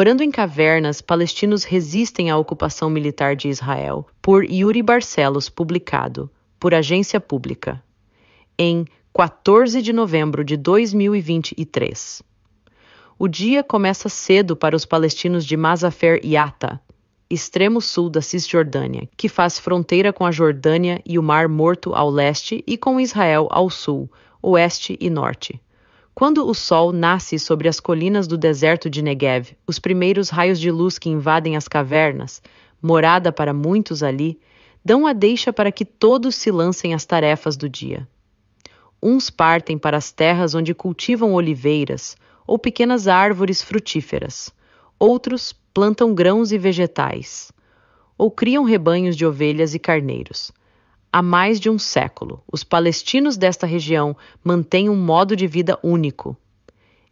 Morando em cavernas, palestinos resistem à ocupação militar de Israel, por Yuri Barcelos, publicado por Agência Pública, em 14 de novembro de 2023. O dia começa cedo para os palestinos de Mazafer Yatta, extremo sul da Cisjordânia, que faz fronteira com a Jordânia e o Mar Morto ao leste e com Israel ao sul, oeste e norte. Quando o sol nasce sobre as colinas do deserto de Negev, os primeiros raios de luz que invadem as cavernas, morada para muitos ali, dão a deixa para que todos se lancem às tarefas do dia. Uns partem para as terras onde cultivam oliveiras ou pequenas árvores frutíferas. Outros plantam grãos e vegetais, ou criam rebanhos de ovelhas e carneiros. Há mais de um século, os palestinos desta região mantêm um modo de vida único.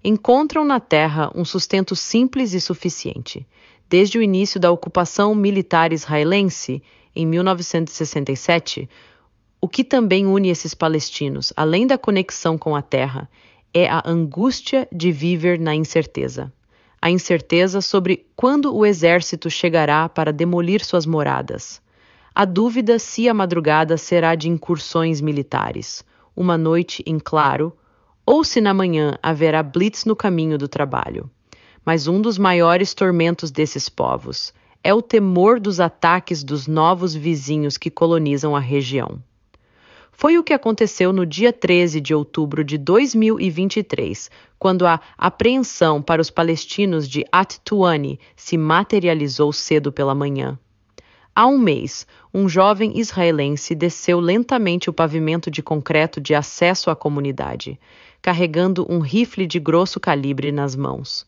Encontram na terra um sustento simples e suficiente. Desde o início da ocupação militar israelense, em 1967, o que também une esses palestinos, além da conexão com a terra, é a angústia de viver na incerteza. A incerteza sobre quando o exército chegará para demolir suas moradas a dúvida se a madrugada será de incursões militares, uma noite em claro, ou se na manhã haverá blitz no caminho do trabalho. Mas um dos maiores tormentos desses povos é o temor dos ataques dos novos vizinhos que colonizam a região. Foi o que aconteceu no dia 13 de outubro de 2023, quando a apreensão para os palestinos de At-Tuani se materializou cedo pela manhã. Há um mês, um jovem israelense desceu lentamente o pavimento de concreto de acesso à comunidade, carregando um rifle de grosso calibre nas mãos.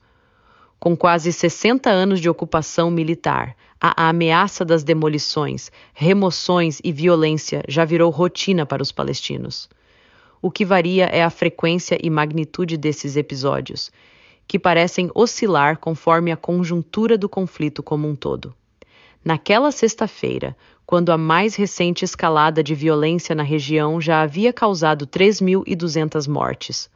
Com quase 60 anos de ocupação militar, a ameaça das demolições, remoções e violência já virou rotina para os palestinos. O que varia é a frequência e magnitude desses episódios, que parecem oscilar conforme a conjuntura do conflito como um todo. Naquela sexta-feira, quando a mais recente escalada de violência na região já havia causado 3.200 mortes,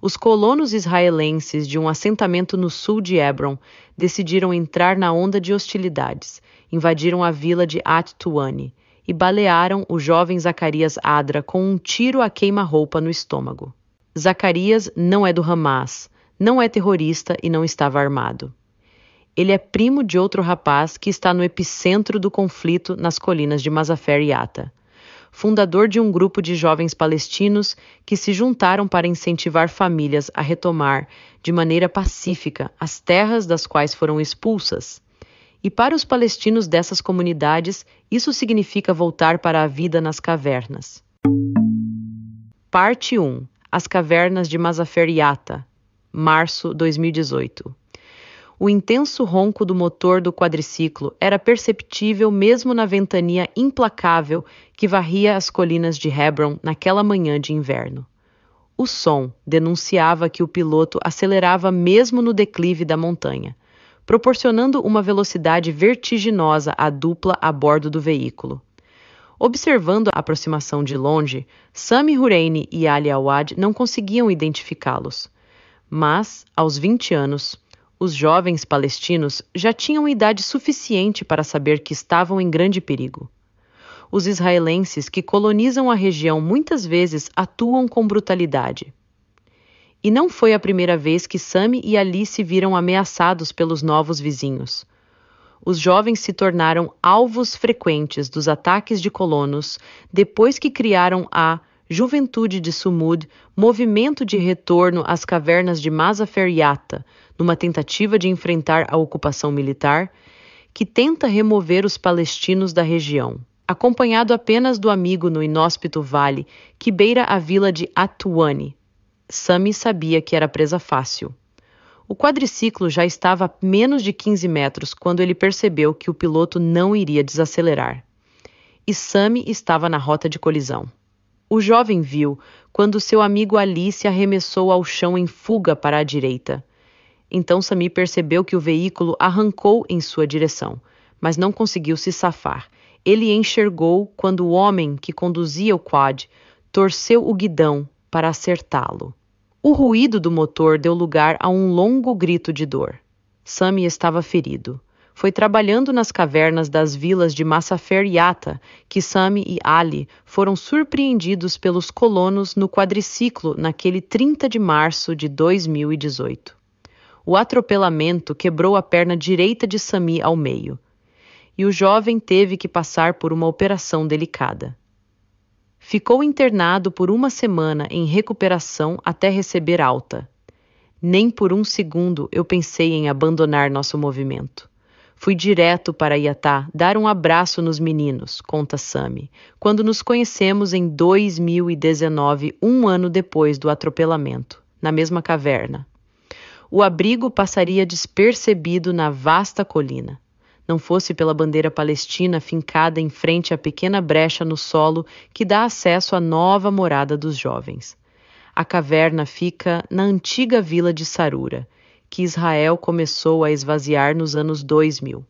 os colonos israelenses de um assentamento no sul de Hebron decidiram entrar na onda de hostilidades, invadiram a vila de At-Tuani e balearam o jovem Zacarias Adra com um tiro a queima-roupa no estômago. Zacarias não é do Hamas, não é terrorista e não estava armado. Ele é primo de outro rapaz que está no epicentro do conflito nas colinas de Mazafer e Ata fundador de um grupo de jovens palestinos que se juntaram para incentivar famílias a retomar, de maneira pacífica, as terras das quais foram expulsas. E para os palestinos dessas comunidades, isso significa voltar para a vida nas cavernas. Parte 1 As Cavernas de Mazafer Yatta, março 2018 o intenso ronco do motor do quadriciclo era perceptível mesmo na ventania implacável que varria as colinas de Hebron naquela manhã de inverno. O som denunciava que o piloto acelerava mesmo no declive da montanha, proporcionando uma velocidade vertiginosa à dupla a bordo do veículo. Observando a aproximação de longe, Sami Hurene e Ali Awad não conseguiam identificá-los. Mas, aos 20 anos, os jovens palestinos já tinham idade suficiente para saber que estavam em grande perigo. Os israelenses que colonizam a região muitas vezes atuam com brutalidade. E não foi a primeira vez que Sami e Ali se viram ameaçados pelos novos vizinhos. Os jovens se tornaram alvos frequentes dos ataques de colonos depois que criaram a Juventude de Sumud, movimento de retorno às cavernas de Mazafer Yatta, numa tentativa de enfrentar a ocupação militar, que tenta remover os palestinos da região. Acompanhado apenas do amigo no inóspito vale que beira a vila de Atuane, Sami sabia que era presa fácil. O quadriciclo já estava a menos de 15 metros quando ele percebeu que o piloto não iria desacelerar. E Sami estava na rota de colisão. O jovem viu quando seu amigo Ali se arremessou ao chão em fuga para a direita. Então Sami percebeu que o veículo arrancou em sua direção, mas não conseguiu se safar. Ele enxergou quando o homem que conduzia o quad torceu o guidão para acertá-lo. O ruído do motor deu lugar a um longo grito de dor. Sami estava ferido. Foi trabalhando nas cavernas das vilas de Massafer e Ata que Sami e Ali foram surpreendidos pelos colonos no quadriciclo naquele 30 de março de 2018. O atropelamento quebrou a perna direita de Sami ao meio, e o jovem teve que passar por uma operação delicada. Ficou internado por uma semana em recuperação até receber alta. Nem por um segundo eu pensei em abandonar nosso movimento. Fui direto para Iatá dar um abraço nos meninos, conta Sami, quando nos conhecemos em 2019, um ano depois do atropelamento, na mesma caverna o abrigo passaria despercebido na vasta colina. Não fosse pela bandeira palestina fincada em frente à pequena brecha no solo que dá acesso à nova morada dos jovens. A caverna fica na antiga vila de Sarura, que Israel começou a esvaziar nos anos 2000.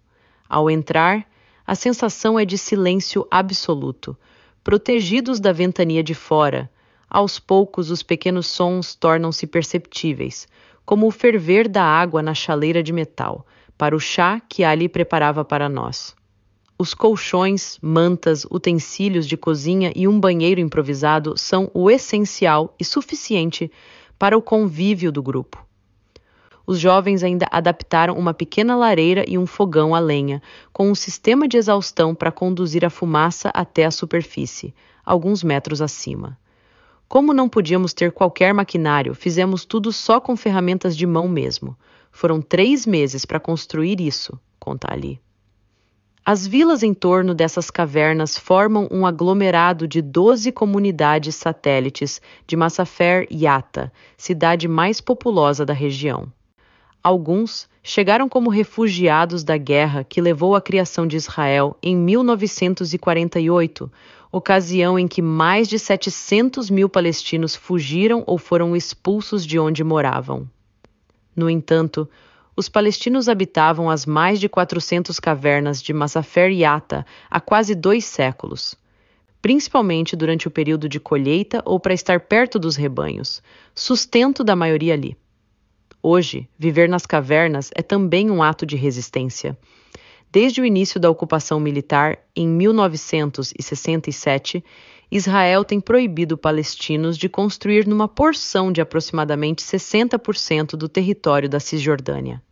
Ao entrar, a sensação é de silêncio absoluto, protegidos da ventania de fora. Aos poucos, os pequenos sons tornam-se perceptíveis, como o ferver da água na chaleira de metal, para o chá que ali preparava para nós. Os colchões, mantas, utensílios de cozinha e um banheiro improvisado são o essencial e suficiente para o convívio do grupo. Os jovens ainda adaptaram uma pequena lareira e um fogão a lenha, com um sistema de exaustão para conduzir a fumaça até a superfície, alguns metros acima. Como não podíamos ter qualquer maquinário, fizemos tudo só com ferramentas de mão mesmo. Foram três meses para construir isso, conta Ali. As vilas em torno dessas cavernas formam um aglomerado de 12 comunidades satélites de Massafer e Ata, cidade mais populosa da região. Alguns chegaram como refugiados da guerra que levou à criação de Israel em 1948, ocasião em que mais de 700 mil palestinos fugiram ou foram expulsos de onde moravam. No entanto, os palestinos habitavam as mais de 400 cavernas de Massafer Yatta há quase dois séculos, principalmente durante o período de colheita ou para estar perto dos rebanhos, sustento da maioria ali. Hoje, viver nas cavernas é também um ato de resistência Desde o início da ocupação militar, em 1967, Israel tem proibido palestinos de construir numa porção de aproximadamente 60% do território da Cisjordânia.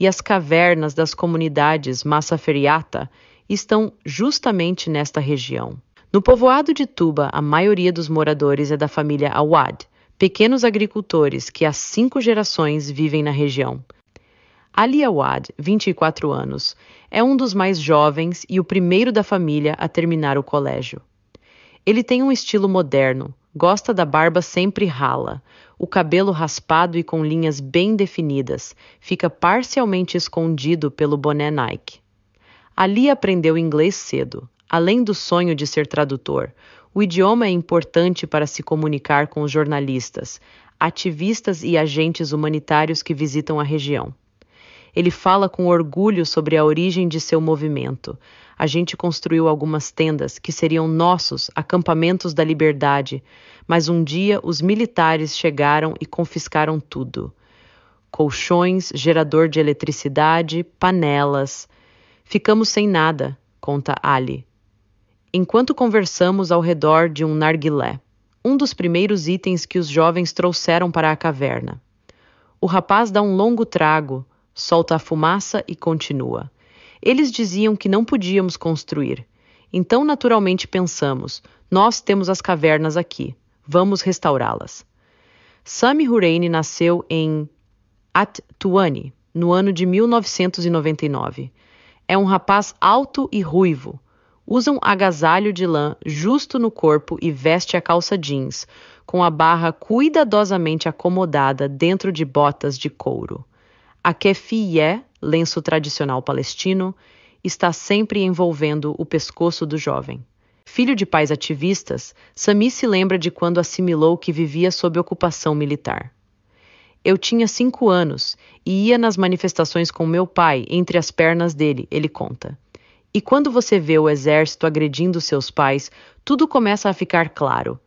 E as cavernas das comunidades Massa Feriata estão justamente nesta região. No povoado de Tuba, a maioria dos moradores é da família Awad, pequenos agricultores que há cinco gerações vivem na região. Ali Awad, 24 anos, é um dos mais jovens e o primeiro da família a terminar o colégio. Ele tem um estilo moderno, gosta da barba sempre rala, o cabelo raspado e com linhas bem definidas, fica parcialmente escondido pelo boné Nike. Ali aprendeu inglês cedo. Além do sonho de ser tradutor, o idioma é importante para se comunicar com os jornalistas, ativistas e agentes humanitários que visitam a região. Ele fala com orgulho sobre a origem de seu movimento. A gente construiu algumas tendas que seriam nossos acampamentos da liberdade, mas um dia os militares chegaram e confiscaram tudo: colchões, gerador de eletricidade, panelas. Ficamos sem nada, conta Ali. Enquanto conversamos ao redor de um narguilé, um dos primeiros itens que os jovens trouxeram para a caverna. O rapaz dá um longo trago, solta a fumaça e continua. Eles diziam que não podíamos construir. Então, naturalmente, pensamos: nós temos as cavernas aqui, vamos restaurá-las. Sami Hurrein nasceu em Atuani, no ano de 1999. É um rapaz alto e ruivo. Usa um agasalho de lã justo no corpo e veste a calça jeans, com a barra cuidadosamente acomodada dentro de botas de couro. A kefié, lenço tradicional palestino, está sempre envolvendo o pescoço do jovem. Filho de pais ativistas, Sami se lembra de quando assimilou que vivia sob ocupação militar. Eu tinha cinco anos e ia nas manifestações com meu pai entre as pernas dele, ele conta. E quando você vê o exército agredindo seus pais, tudo começa a ficar claro.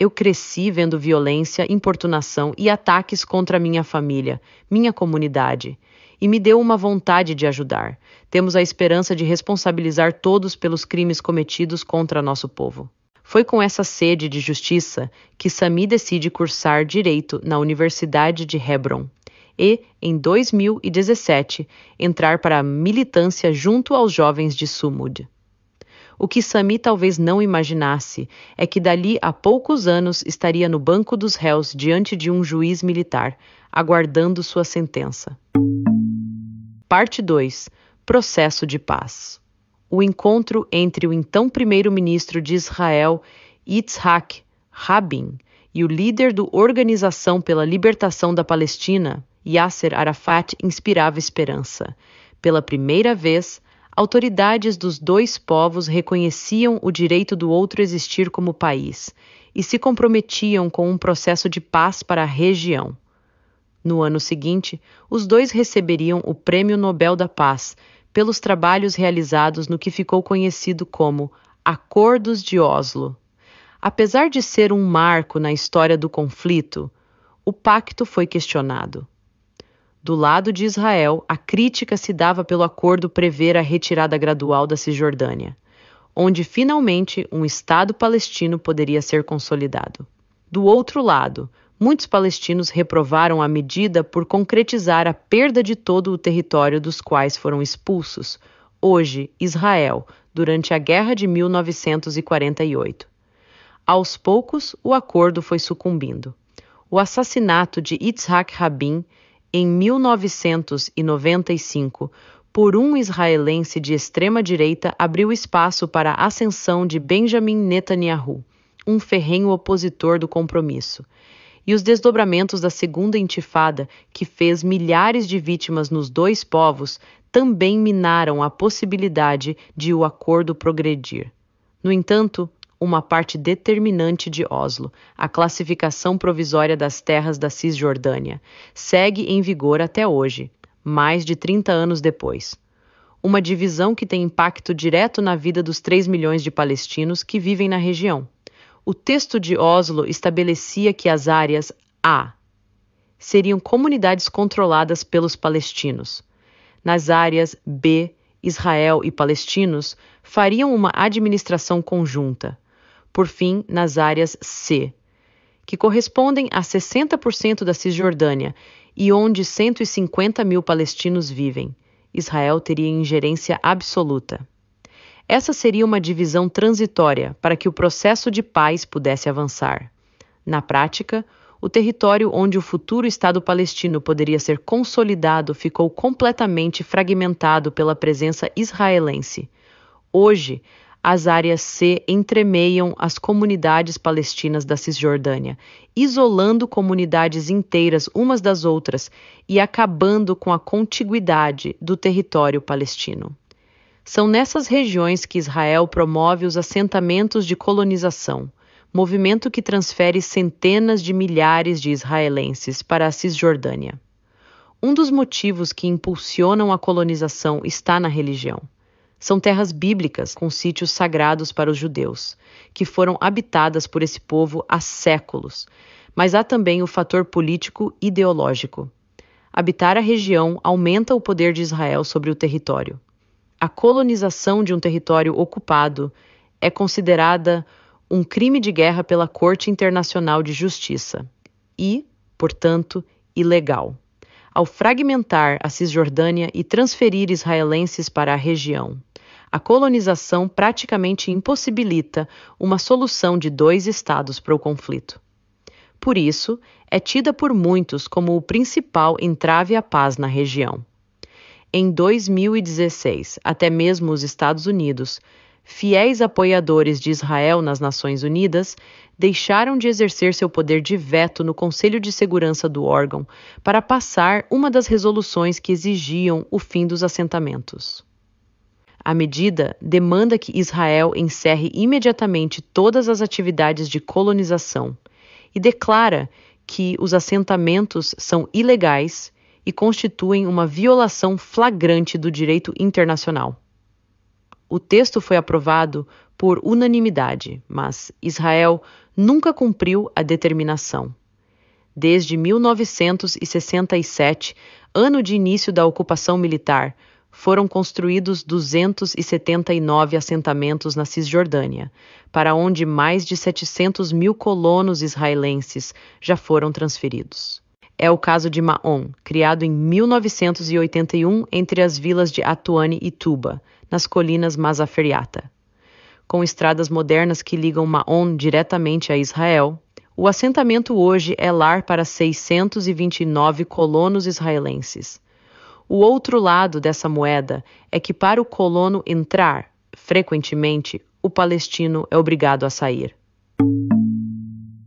Eu cresci vendo violência, importunação e ataques contra minha família, minha comunidade, e me deu uma vontade de ajudar. Temos a esperança de responsabilizar todos pelos crimes cometidos contra nosso povo. Foi com essa sede de justiça que Sami decide cursar direito na Universidade de Hebron e, em 2017, entrar para a militância junto aos jovens de Sumud. O que Sami talvez não imaginasse é que dali a poucos anos estaria no banco dos réus diante de um juiz militar, aguardando sua sentença. Parte 2 Processo de Paz O encontro entre o então primeiro-ministro de Israel, Yitzhak Rabin, e o líder do Organização pela Libertação da Palestina, Yasser Arafat, inspirava esperança. Pela primeira vez, autoridades dos dois povos reconheciam o direito do outro existir como país e se comprometiam com um processo de paz para a região. No ano seguinte, os dois receberiam o Prêmio Nobel da Paz pelos trabalhos realizados no que ficou conhecido como Acordos de Oslo. Apesar de ser um marco na história do conflito, o pacto foi questionado. Do lado de Israel, a crítica se dava pelo acordo prever a retirada gradual da Cisjordânia, onde finalmente um Estado palestino poderia ser consolidado. Do outro lado, muitos palestinos reprovaram a medida por concretizar a perda de todo o território dos quais foram expulsos, hoje Israel, durante a Guerra de 1948. Aos poucos, o acordo foi sucumbindo. O assassinato de Yitzhak Rabin em 1995 por um israelense de extrema-direita abriu espaço para a ascensão de Benjamin Netanyahu, um ferrenho opositor do compromisso. E os desdobramentos da Segunda Intifada, que fez milhares de vítimas nos dois povos, também minaram a possibilidade de o acordo progredir. No entanto, uma parte determinante de Oslo, a classificação provisória das terras da Cisjordânia, segue em vigor até hoje, mais de 30 anos depois. Uma divisão que tem impacto direto na vida dos 3 milhões de palestinos que vivem na região. O texto de Oslo estabelecia que as áreas A seriam comunidades controladas pelos palestinos. Nas áreas B, Israel e palestinos fariam uma administração conjunta por fim, nas áreas C, que correspondem a 60% da Cisjordânia e onde 150 mil palestinos vivem. Israel teria ingerência absoluta. Essa seria uma divisão transitória para que o processo de paz pudesse avançar. Na prática, o território onde o futuro Estado palestino poderia ser consolidado ficou completamente fragmentado pela presença israelense. Hoje, as áreas C entremeiam as comunidades palestinas da Cisjordânia, isolando comunidades inteiras umas das outras e acabando com a contiguidade do território palestino. São nessas regiões que Israel promove os assentamentos de colonização, movimento que transfere centenas de milhares de israelenses para a Cisjordânia. Um dos motivos que impulsionam a colonização está na religião. São terras bíblicas com sítios sagrados para os judeus, que foram habitadas por esse povo há séculos, mas há também o fator político ideológico. Habitar a região aumenta o poder de Israel sobre o território. A colonização de um território ocupado é considerada um crime de guerra pela Corte Internacional de Justiça e, portanto, ilegal. Ao fragmentar a Cisjordânia e transferir israelenses para a região, a colonização praticamente impossibilita uma solução de dois estados para o conflito. Por isso, é tida por muitos como o principal entrave à paz na região. Em 2016, até mesmo os Estados Unidos, fiéis apoiadores de Israel nas Nações Unidas, deixaram de exercer seu poder de veto no Conselho de Segurança do órgão para passar uma das resoluções que exigiam o fim dos assentamentos. A medida demanda que Israel encerre imediatamente todas as atividades de colonização e declara que os assentamentos são ilegais e constituem uma violação flagrante do direito internacional. O texto foi aprovado por unanimidade, mas Israel nunca cumpriu a determinação. Desde 1967, ano de início da ocupação militar, foram construídos 279 assentamentos na Cisjordânia, para onde mais de 700 mil colonos israelenses já foram transferidos. É o caso de Maon, criado em 1981 entre as vilas de Atuane e Tuba, nas colinas Mazaferiata. Com estradas modernas que ligam Maon diretamente a Israel, o assentamento hoje é lar para 629 colonos israelenses o outro lado dessa moeda é que, para o colono entrar, frequentemente, o palestino é obrigado a sair.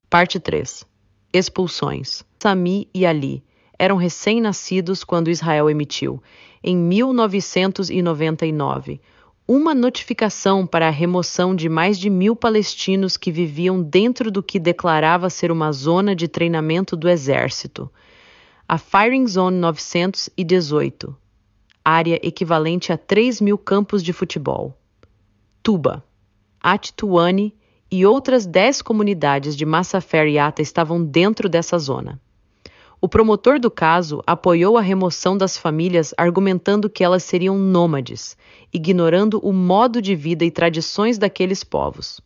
Parte 3 Expulsões Sami e Ali eram recém-nascidos quando Israel emitiu, em 1999, uma notificação para a remoção de mais de mil palestinos que viviam dentro do que declarava ser uma zona de treinamento do exército a Firing Zone 918, área equivalente a 3 mil campos de futebol, Tuba, Atituane e outras 10 comunidades de Massafera e Ata estavam dentro dessa zona. O promotor do caso apoiou a remoção das famílias, argumentando que elas seriam nômades, ignorando o modo de vida e tradições daqueles povos.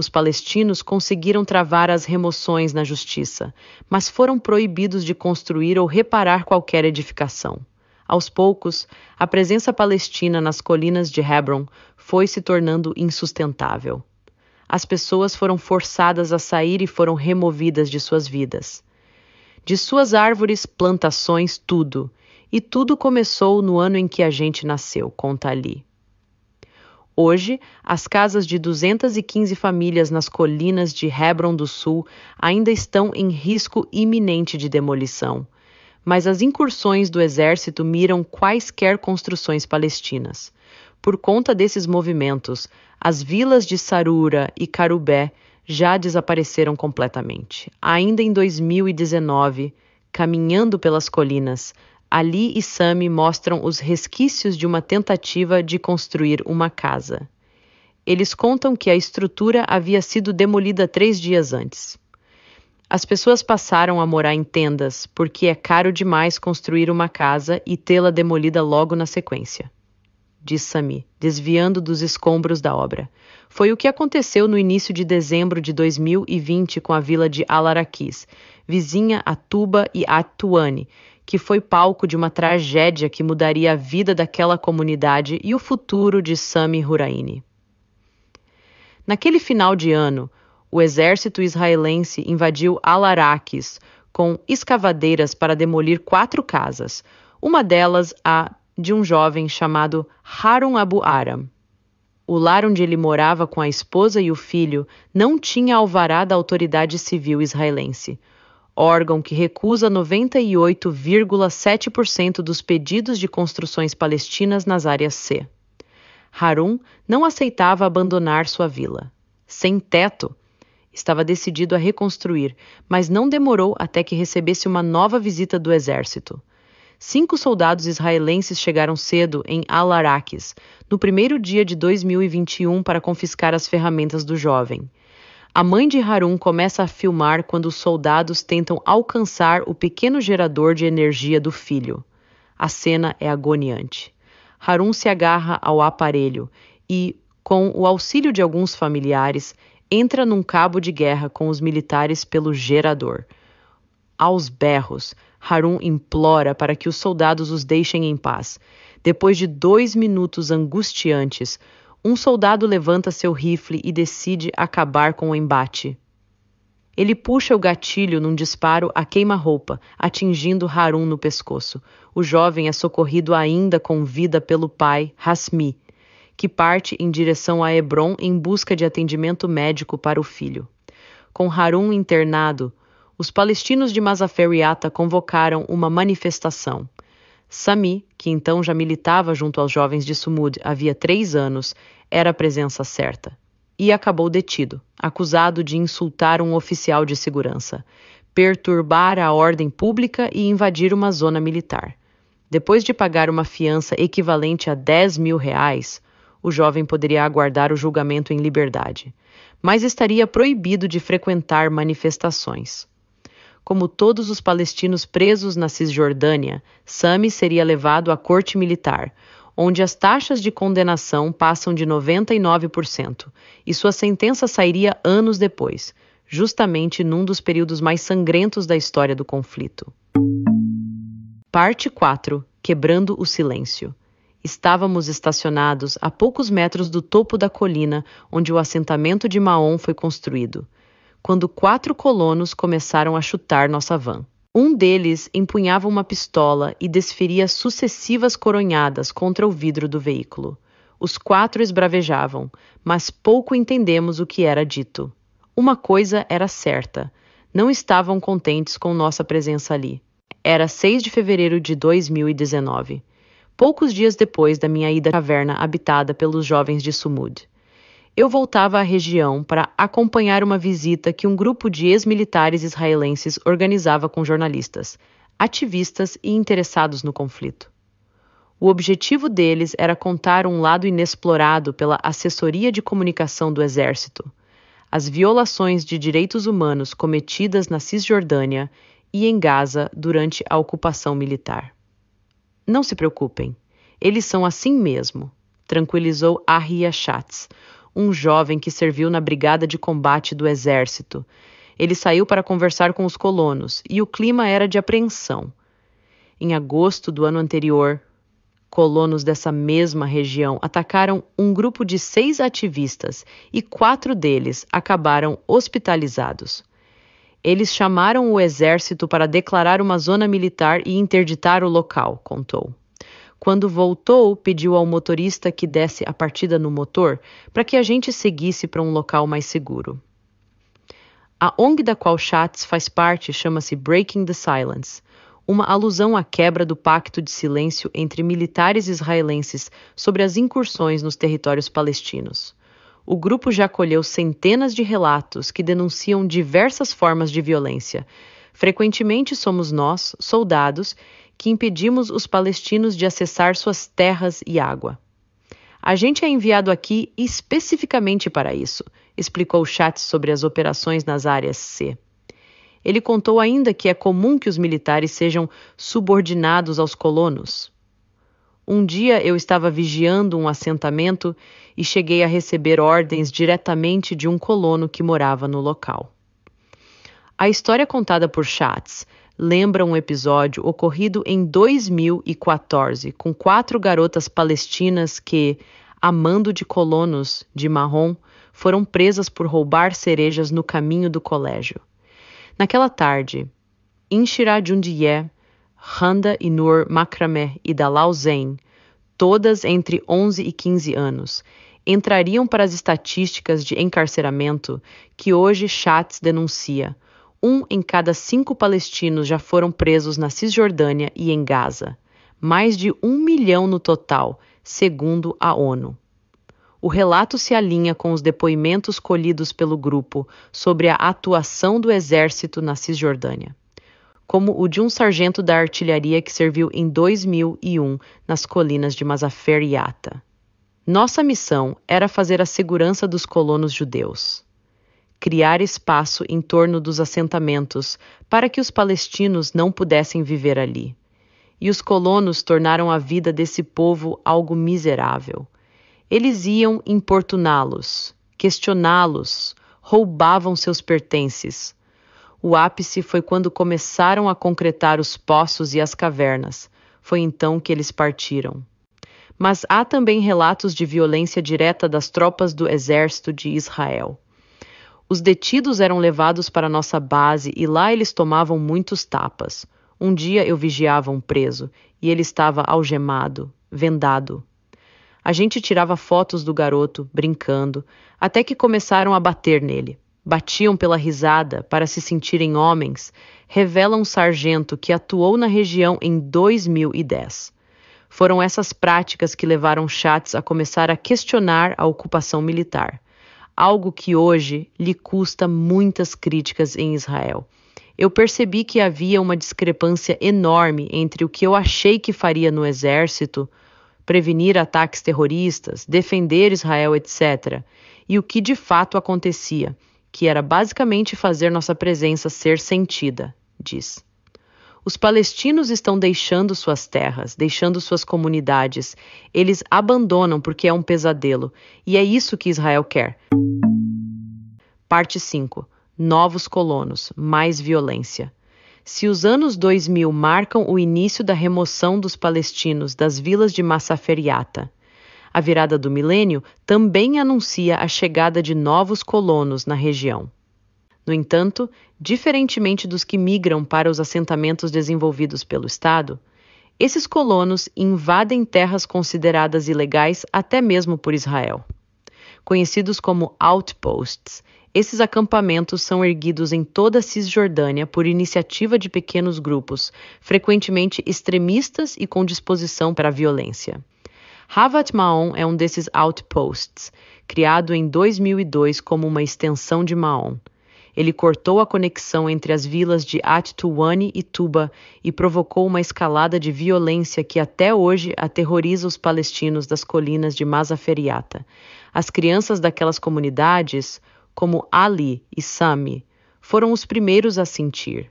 Os palestinos conseguiram travar as remoções na justiça, mas foram proibidos de construir ou reparar qualquer edificação. Aos poucos, a presença palestina nas colinas de Hebron foi se tornando insustentável. As pessoas foram forçadas a sair e foram removidas de suas vidas. De suas árvores, plantações, tudo. E tudo começou no ano em que a gente nasceu, conta Ali. Hoje, as casas de 215 famílias nas colinas de Hebron do Sul ainda estão em risco iminente de demolição. Mas as incursões do exército miram quaisquer construções palestinas. Por conta desses movimentos, as vilas de Sarura e Carubé já desapareceram completamente. Ainda em 2019, caminhando pelas colinas, Ali e Sami mostram os resquícios de uma tentativa de construir uma casa. Eles contam que a estrutura havia sido demolida três dias antes. As pessoas passaram a morar em tendas porque é caro demais construir uma casa e tê-la demolida logo na sequência. Diz Sami, desviando dos escombros da obra. Foi o que aconteceu no início de dezembro de 2020 com a vila de Alaraquis, vizinha a Tuba e Atuani que foi palco de uma tragédia que mudaria a vida daquela comunidade e o futuro de Sami Huraini. Naquele final de ano, o exército israelense invadiu Alaraques com escavadeiras para demolir quatro casas, uma delas a de um jovem chamado Harun Abu Aram. O lar onde ele morava com a esposa e o filho não tinha alvará da autoridade civil israelense órgão que recusa 98,7% dos pedidos de construções palestinas nas áreas C. Harun não aceitava abandonar sua vila. Sem teto, estava decidido a reconstruir, mas não demorou até que recebesse uma nova visita do exército. Cinco soldados israelenses chegaram cedo em Al-Araques, no primeiro dia de 2021, para confiscar as ferramentas do jovem a mãe de Harun começa a filmar quando os soldados tentam alcançar o pequeno gerador de energia do filho. A cena é agoniante. Harun se agarra ao aparelho e, com o auxílio de alguns familiares, entra num cabo de guerra com os militares pelo gerador. Aos berros, Harun implora para que os soldados os deixem em paz. Depois de dois minutos angustiantes, um soldado levanta seu rifle e decide acabar com o embate. Ele puxa o gatilho num disparo a queima-roupa, atingindo Harun no pescoço. O jovem é socorrido ainda com vida pelo pai, Hasmi, que parte em direção a Hebron em busca de atendimento médico para o filho. Com Harun internado, os palestinos de Mazaferiata convocaram uma manifestação. Sami, que então já militava junto aos jovens de Sumud havia três anos, era a presença certa. E acabou detido, acusado de insultar um oficial de segurança, perturbar a ordem pública e invadir uma zona militar. Depois de pagar uma fiança equivalente a 10 mil reais, o jovem poderia aguardar o julgamento em liberdade, mas estaria proibido de frequentar manifestações. Como todos os palestinos presos na Cisjordânia, Sami seria levado à corte militar, onde as taxas de condenação passam de 99% e sua sentença sairia anos depois, justamente num dos períodos mais sangrentos da história do conflito. Parte 4 Quebrando o Silêncio Estávamos estacionados a poucos metros do topo da colina onde o assentamento de Maon foi construído quando quatro colonos começaram a chutar nossa van. Um deles empunhava uma pistola e desferia sucessivas coronhadas contra o vidro do veículo. Os quatro esbravejavam, mas pouco entendemos o que era dito. Uma coisa era certa: não estavam contentes com nossa presença ali. Era 6 de fevereiro de 2019, poucos dias depois da minha ida à caverna habitada pelos jovens de Sumud eu voltava à região para acompanhar uma visita que um grupo de ex-militares israelenses organizava com jornalistas, ativistas e interessados no conflito. O objetivo deles era contar um lado inexplorado pela assessoria de comunicação do Exército, as violações de direitos humanos cometidas na Cisjordânia e em Gaza durante a ocupação militar. Não se preocupem, eles são assim mesmo, tranquilizou Ahia Schatz, um jovem que serviu na brigada de combate do exército. Ele saiu para conversar com os colonos e o clima era de apreensão. Em agosto do ano anterior, colonos dessa mesma região atacaram um grupo de seis ativistas e quatro deles acabaram hospitalizados. Eles chamaram o exército para declarar uma zona militar e interditar o local, contou. Quando voltou, pediu ao motorista que desse a partida no motor para que a gente seguisse para um local mais seguro. A ONG da qual Schatz faz parte chama-se Breaking the Silence, uma alusão à quebra do pacto de silêncio entre militares israelenses sobre as incursões nos territórios palestinos. O grupo já acolheu centenas de relatos que denunciam diversas formas de violência. Frequentemente somos nós, soldados, que impedimos os palestinos de acessar suas terras e água. A gente é enviado aqui especificamente para isso, explicou Shatz sobre as operações nas áreas C. Ele contou ainda que é comum que os militares sejam subordinados aos colonos. Um dia eu estava vigiando um assentamento e cheguei a receber ordens diretamente de um colono que morava no local. A história contada por Schatz lembra um episódio ocorrido em 2014 com quatro garotas palestinas que, a mando de colonos de marrom, foram presas por roubar cerejas no caminho do colégio. Naquela tarde, Inshira Jundiye, Randa Inur, Nur e Dalal Zain, todas entre 11 e 15 anos, entrariam para as estatísticas de encarceramento que hoje Schatz denuncia, um em cada cinco palestinos já foram presos na Cisjordânia e em Gaza, mais de um milhão no total, segundo a ONU. O relato se alinha com os depoimentos colhidos pelo grupo sobre a atuação do exército na Cisjordânia, como o de um sargento da artilharia que serviu em 2001 nas colinas de Mazafer e Ata. Nossa missão era fazer a segurança dos colonos judeus criar espaço em torno dos assentamentos para que os palestinos não pudessem viver ali. E os colonos tornaram a vida desse povo algo miserável. Eles iam importuná-los, questioná-los, roubavam seus pertences. O ápice foi quando começaram a concretar os poços e as cavernas. Foi então que eles partiram. Mas há também relatos de violência direta das tropas do exército de Israel. Os detidos eram levados para nossa base e lá eles tomavam muitos tapas. Um dia eu vigiava um preso e ele estava algemado, vendado. A gente tirava fotos do garoto, brincando, até que começaram a bater nele. Batiam pela risada para se sentirem homens, revela um sargento que atuou na região em 2010. Foram essas práticas que levaram Chats a começar a questionar a ocupação militar algo que hoje lhe custa muitas críticas em Israel. Eu percebi que havia uma discrepância enorme entre o que eu achei que faria no exército, prevenir ataques terroristas, defender Israel, etc., e o que de fato acontecia, que era basicamente fazer nossa presença ser sentida, diz. Os palestinos estão deixando suas terras, deixando suas comunidades. Eles abandonam porque é um pesadelo. E é isso que Israel quer. Parte 5. Novos colonos, mais violência. Se os anos 2000 marcam o início da remoção dos palestinos das vilas de Massaferiata, a virada do milênio também anuncia a chegada de novos colonos na região. No entanto, diferentemente dos que migram para os assentamentos desenvolvidos pelo Estado, esses colonos invadem terras consideradas ilegais até mesmo por Israel. Conhecidos como outposts, esses acampamentos são erguidos em toda a Cisjordânia por iniciativa de pequenos grupos, frequentemente extremistas e com disposição para a violência. Havat Maon é um desses outposts, criado em 2002 como uma extensão de Maon. Ele cortou a conexão entre as vilas de Atuane e Tuba e provocou uma escalada de violência que até hoje aterroriza os palestinos das colinas de Mazaferiata. As crianças daquelas comunidades, como Ali e Sami, foram os primeiros a sentir.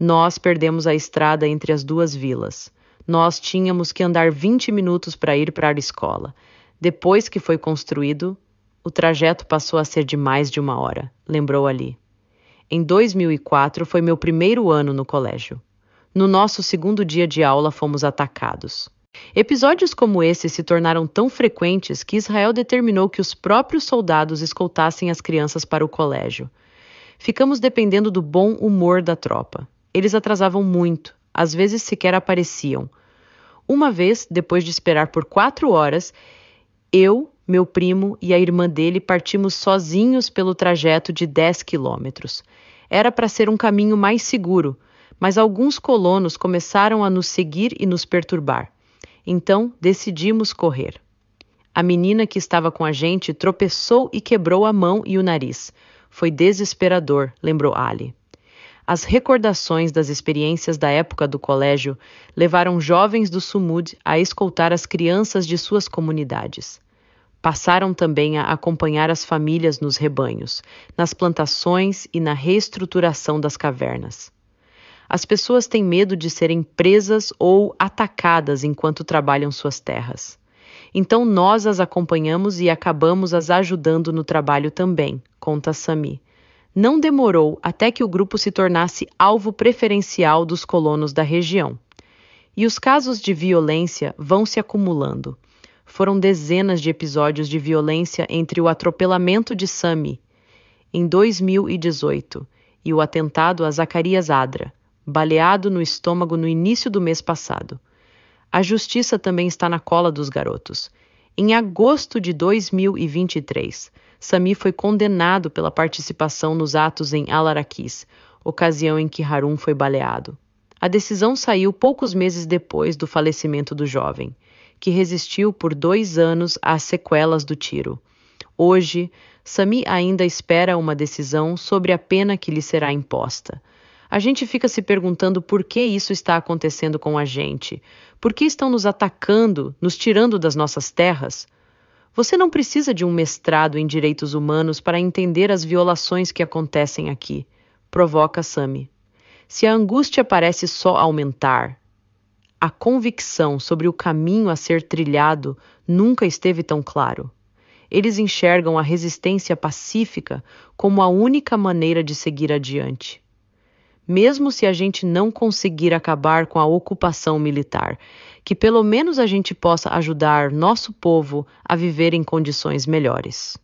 Nós perdemos a estrada entre as duas vilas. Nós tínhamos que andar 20 minutos para ir para a escola. Depois que foi construído, o trajeto passou a ser de mais de uma hora, lembrou Ali. Em 2004 foi meu primeiro ano no colégio. No nosso segundo dia de aula fomos atacados. Episódios como esse se tornaram tão frequentes que Israel determinou que os próprios soldados escoltassem as crianças para o colégio. Ficamos dependendo do bom humor da tropa. Eles atrasavam muito, às vezes sequer apareciam. Uma vez, depois de esperar por quatro horas, eu meu primo e a irmã dele partimos sozinhos pelo trajeto de 10 quilômetros. Era para ser um caminho mais seguro, mas alguns colonos começaram a nos seguir e nos perturbar. Então decidimos correr. A menina que estava com a gente tropeçou e quebrou a mão e o nariz. Foi desesperador, lembrou Ali. As recordações das experiências da época do colégio levaram jovens do Sumud a escoltar as crianças de suas comunidades. Passaram também a acompanhar as famílias nos rebanhos, nas plantações e na reestruturação das cavernas. As pessoas têm medo de serem presas ou atacadas enquanto trabalham suas terras. Então nós as acompanhamos e acabamos as ajudando no trabalho também, conta Sami. Não demorou até que o grupo se tornasse alvo preferencial dos colonos da região. E os casos de violência vão se acumulando foram dezenas de episódios de violência entre o atropelamento de Sami, em 2018, e o atentado a Zacarias Adra, baleado no estômago no início do mês passado. A justiça também está na cola dos garotos. Em agosto de 2023, Sami foi condenado pela participação nos atos em Alaraquis, ocasião em que Harun foi baleado. A decisão saiu poucos meses depois do falecimento do jovem que resistiu por dois anos às sequelas do tiro. Hoje, Sami ainda espera uma decisão sobre a pena que lhe será imposta. A gente fica se perguntando por que isso está acontecendo com a gente. Por que estão nos atacando, nos tirando das nossas terras? Você não precisa de um mestrado em direitos humanos para entender as violações que acontecem aqui, provoca Sami. Se a angústia parece só aumentar, a convicção sobre o caminho a ser trilhado nunca esteve tão claro. Eles enxergam a resistência pacífica como a única maneira de seguir adiante. Mesmo se a gente não conseguir acabar com a ocupação militar, que pelo menos a gente possa ajudar nosso povo a viver em condições melhores.